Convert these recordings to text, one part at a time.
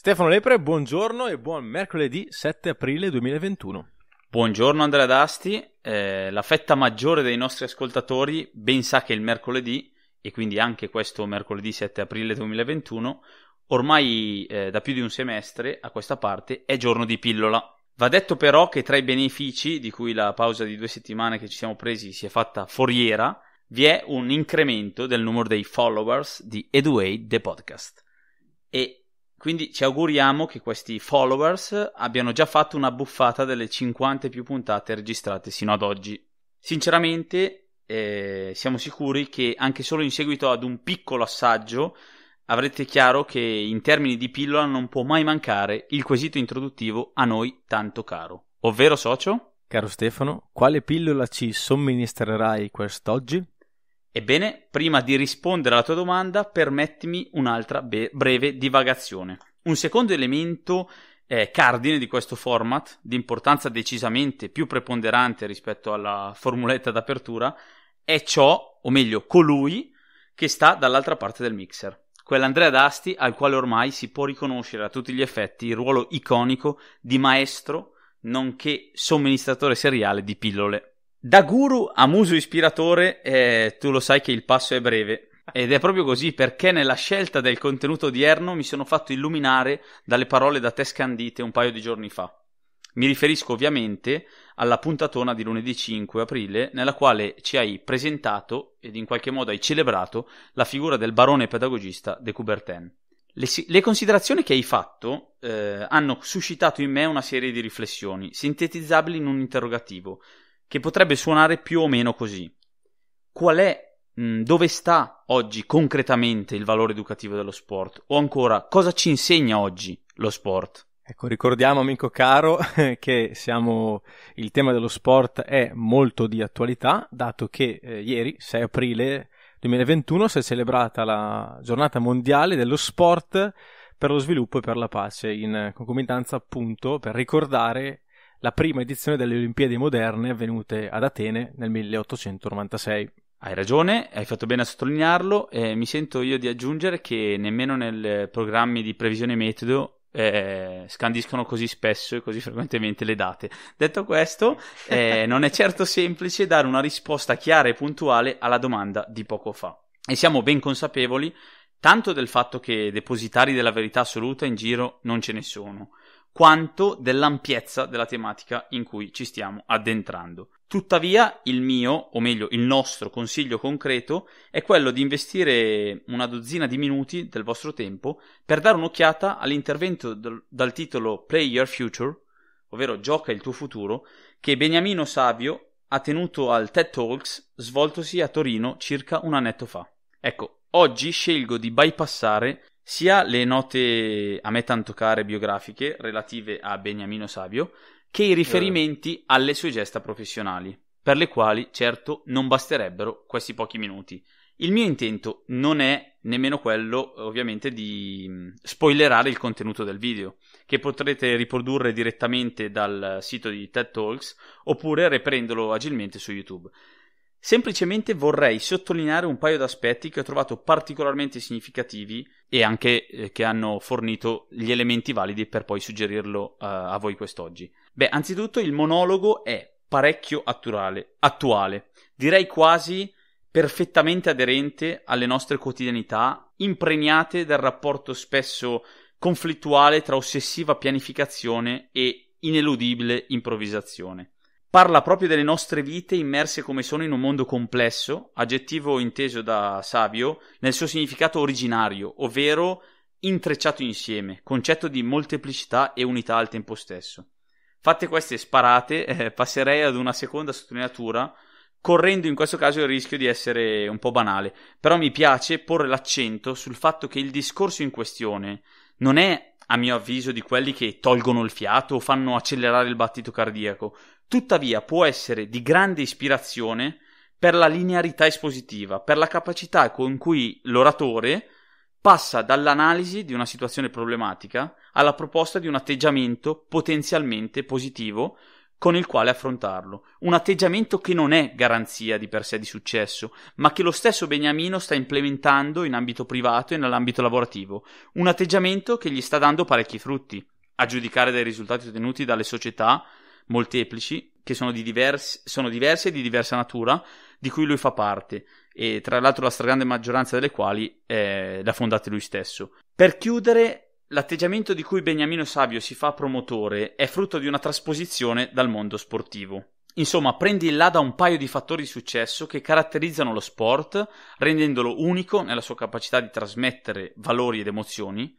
Stefano Lepre, buongiorno e buon mercoledì 7 aprile 2021. Buongiorno Andrea Dasti, eh, la fetta maggiore dei nostri ascoltatori ben sa che il mercoledì, e quindi anche questo mercoledì 7 aprile 2021, ormai eh, da più di un semestre a questa parte è giorno di pillola. Va detto però che tra i benefici, di cui la pausa di due settimane che ci siamo presi si è fatta foriera, vi è un incremento del numero dei followers di Eduate The Podcast. E quindi ci auguriamo che questi followers abbiano già fatto una buffata delle 50 più puntate registrate sino ad oggi. Sinceramente, eh, siamo sicuri che anche solo in seguito ad un piccolo assaggio avrete chiaro che in termini di pillola non può mai mancare il quesito introduttivo a noi tanto caro. Ovvero, socio? Caro Stefano, quale pillola ci somministrerai quest'oggi? Ebbene, prima di rispondere alla tua domanda, permettimi un'altra be- breve divagazione. Un secondo elemento eh, cardine di questo format, di importanza decisamente più preponderante rispetto alla formuletta d'apertura, è ciò, o meglio, colui che sta dall'altra parte del mixer. Quell'Andrea Dasti al quale ormai si può riconoscere a tutti gli effetti il ruolo iconico di maestro, nonché somministratore seriale di pillole. Da guru a muso ispiratore, eh, tu lo sai che il passo è breve. Ed è proprio così perché nella scelta del contenuto odierno mi sono fatto illuminare dalle parole da te scandite un paio di giorni fa. Mi riferisco ovviamente alla puntatona di lunedì 5 aprile, nella quale ci hai presentato ed in qualche modo hai celebrato la figura del barone pedagogista de Coubertin. Le, le considerazioni che hai fatto eh, hanno suscitato in me una serie di riflessioni, sintetizzabili in un interrogativo che potrebbe suonare più o meno così. Qual è, mh, mm, dove sta oggi concretamente il valore educativo dello sport? O ancora, cosa ci insegna oggi lo sport? Ecco, ricordiamo amico caro che siamo, il tema dello sport è molto di attualità, dato che eh, ieri, 6 aprile 2021, si è celebrata la giornata mondiale dello sport per lo sviluppo e per la pace, in concomitanza appunto per ricordare la prima edizione delle Olimpiadi moderne avvenute ad Atene nel 1896. Hai ragione, hai fatto bene a sottolinearlo e mi sento io di aggiungere che nemmeno nei programmi di previsione metodo eh, scandiscono così spesso e così frequentemente le date. Detto questo, eh, non è certo semplice dare una risposta chiara e puntuale alla domanda di poco fa. E siamo ben consapevoli tanto del fatto che depositari della verità assoluta in giro non ce ne sono, quanto dell'ampiezza della tematica in cui ci stiamo addentrando. Tuttavia, il mio, o meglio il nostro consiglio concreto è quello di investire una dozzina di minuti del vostro tempo per dare un'occhiata all'intervento del, dal titolo Play Your Future, ovvero Gioca il tuo futuro, che Beniamino Savio ha tenuto al TED Talks svoltosi a Torino circa un annetto fa. Ecco, oggi scelgo di bypassare sia le note a me tanto care biografiche relative a Beniamino Savio, che i riferimenti eh. alle sue gesta professionali, per le quali certo non basterebbero questi pochi minuti. Il mio intento non è nemmeno quello, ovviamente, di mm, spoilerare il contenuto del video, che potrete riprodurre direttamente dal sito di TED Talks oppure reprendolo agilmente su YouTube. Semplicemente vorrei sottolineare un paio di aspetti che ho trovato particolarmente significativi e anche eh, che hanno fornito gli elementi validi per poi suggerirlo eh, a voi quest'oggi. Beh, anzitutto il monologo è parecchio attuale, attuale, direi quasi perfettamente aderente alle nostre quotidianità, impregnate dal rapporto spesso conflittuale tra ossessiva pianificazione e ineludibile improvvisazione. Parla proprio delle nostre vite immerse come sono in un mondo complesso, aggettivo inteso da Savio nel suo significato originario, ovvero intrecciato insieme, concetto di molteplicità e unità al tempo stesso. Fatte queste sparate, eh, passerei ad una seconda sottolineatura, correndo in questo caso il rischio di essere un po' banale, però mi piace porre l'accento sul fatto che il discorso in questione non è a mio avviso, di quelli che tolgono il fiato o fanno accelerare il battito cardiaco. Tuttavia può essere di grande ispirazione per la linearità espositiva, per la capacità con cui l'oratore passa dall'analisi di una situazione problematica alla proposta di un atteggiamento potenzialmente positivo con il quale affrontarlo, un atteggiamento che non è garanzia di per sé di successo, ma che lo stesso Beniamino sta implementando in ambito privato e nell'ambito lavorativo, un atteggiamento che gli sta dando parecchi frutti, a giudicare dai risultati ottenuti dalle società molteplici, che sono, di diversi, sono diverse e di diversa natura, di cui lui fa parte, e tra l'altro la stragrande maggioranza delle quali eh, l'ha fondate lui stesso. Per chiudere, L'atteggiamento di cui Beniamino Savio si fa promotore è frutto di una trasposizione dal mondo sportivo. Insomma, prendi in là da un paio di fattori di successo che caratterizzano lo sport, rendendolo unico nella sua capacità di trasmettere valori ed emozioni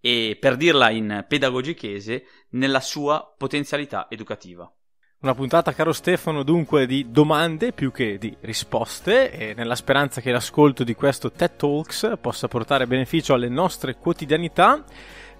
e, per dirla in pedagogichese, nella sua potenzialità educativa. Una puntata, caro Stefano, dunque di domande più che di risposte e nella speranza che l'ascolto di questo TED Talks possa portare beneficio alle nostre quotidianità.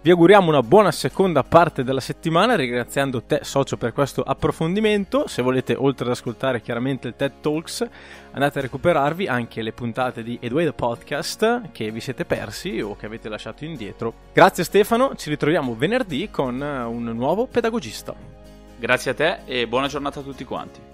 Vi auguriamo una buona seconda parte della settimana, ringraziando te socio per questo approfondimento. Se volete, oltre ad ascoltare chiaramente il TED Talks, andate a recuperarvi anche le puntate di Eduardo Podcast che vi siete persi o che avete lasciato indietro. Grazie Stefano, ci ritroviamo venerdì con un nuovo pedagogista. Grazie a te e buona giornata a tutti quanti.